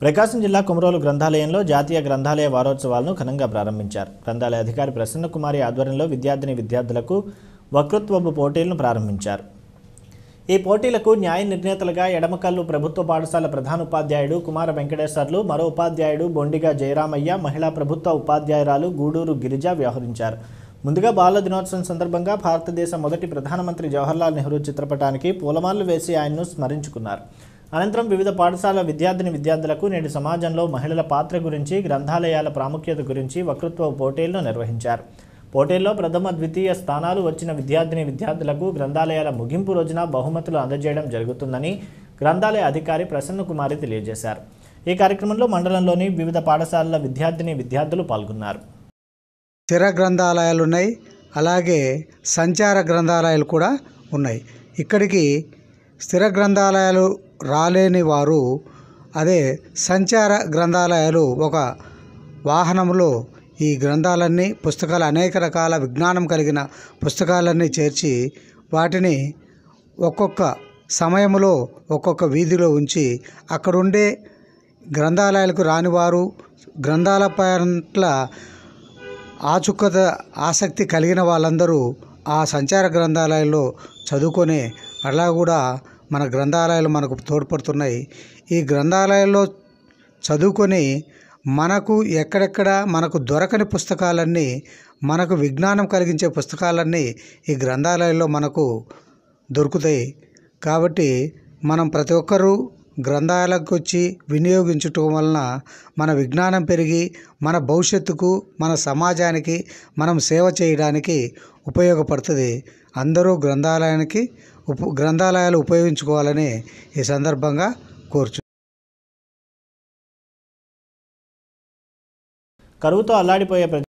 ప్రకాశం జిల్లా కుమరోలు గ్రంథాలయంలో జాతీయ గ్రంథాలయ వారోత్సవాలను ఘనంగా ప్రారంభించారు గ్రంథాలయ అధికారి ప్రసన్నకుమారి ఆధ్వర్యంలో విద్యార్థిని విద్యార్థులకు వక్తృత్వపు పోటీలను ప్రారంభించారు ఈ పోటీలకు న్యాయ నిర్ణేతలుగా ఎడమకల్లు ప్రభుత్వ పాఠశాల ప్రధాన ఉపాధ్యాయుడు కుమార వెంకటేశ్వర్లు మరో ఉపాధ్యాయుడు బొండిగా జయరామయ్య మహిళా ప్రభుత్వ ఉపాధ్యాయురాలు గూడూరు గిరిజ వ్యవహరించారు ముందుగా బాల దినోత్సవం సందర్భంగా భారతదేశ మొదటి ప్రధానమంత్రి జవహర్లాల్ నెహ్రూ చిత్రపటానికి పూలమాలలు వేసి ఆయన్ను స్మరించుకున్నారు అనంతరం వివిధ పాఠశాల విద్యార్థిని విద్యార్థులకు నేటి సమాజంలో మహిళల పాత్ర గురించి గ్రంథాలయాల ప్రాముఖ్యత గురించి వక్తృత్వ పోటీలను నిర్వహించారు పోటీల్లో ప్రథమ ద్వితీయ స్థానాలు వచ్చిన విద్యార్థిని విద్యార్థులకు గ్రంథాలయాల ముగింపు రోజున బహుమతులు అందజేయడం జరుగుతుందని గ్రంథాలయ అధికారి ప్రసన్న కుమారి తెలియజేశారు ఈ కార్యక్రమంలో మండలంలోని వివిధ పాఠశాలల విద్యార్థిని విద్యార్థులు పాల్గొన్నారు స్థిర గ్రంథాలయాలు ఉన్నాయి అలాగే సంచార గ్రంథాలయాలు కూడా ఉన్నాయి ఇక్కడికి స్థిర గ్రంథాలయాలు రాలేని వారు అదే సంచార గ్రంథాలయాలు ఒక వాహనంలో ఈ గ్రంథాలన్నీ పుస్తకాలు అనేక రకాల విజ్ఞానం కలిగిన పుస్తకాలన్నీ చేర్చి వాటిని ఒక్కొక్క సమయంలో ఒక్కొక్క వీధిలో ఉంచి అక్కడుండే గ్రంథాలయాలకు రానివారు గ్రంథాల పట్ల ఆచుకత ఆసక్తి కలిగిన వాళ్ళందరూ ఆ సంచార గ్రంథాలయాల్లో చదువుకొని అలా కూడా మన గ్రంథాలయాలు మనకు తోడ్పడుతున్నాయి ఈ గ్రంథాలయాల్లో చదువుకొని మనకు ఎక్కడెక్కడ మనకు దొరకని పుస్తకాలన్నీ మనకు విజ్ఞానం కలిగించే పుస్తకాలన్నీ ఈ గ్రంథాలయాల్లో మనకు దొరుకుతాయి కాబట్టి మనం ప్రతి ఒక్కరూ గ్రంథాలకు వచ్చి వినియోగించటం వలన మన విజ్ఞానం పెరిగి మన భవిష్యత్తుకు మన సమాజానికి మనం సేవ చేయడానికి ఉపయోగపడుతుంది అందరూ గ్రంథాలయానికి ఉప గ్రంథాలయాలు ఉపయోగించుకోవాలని ఈ సందర్భంగా కోరుచు కరువుతో అల్లాడిపోయే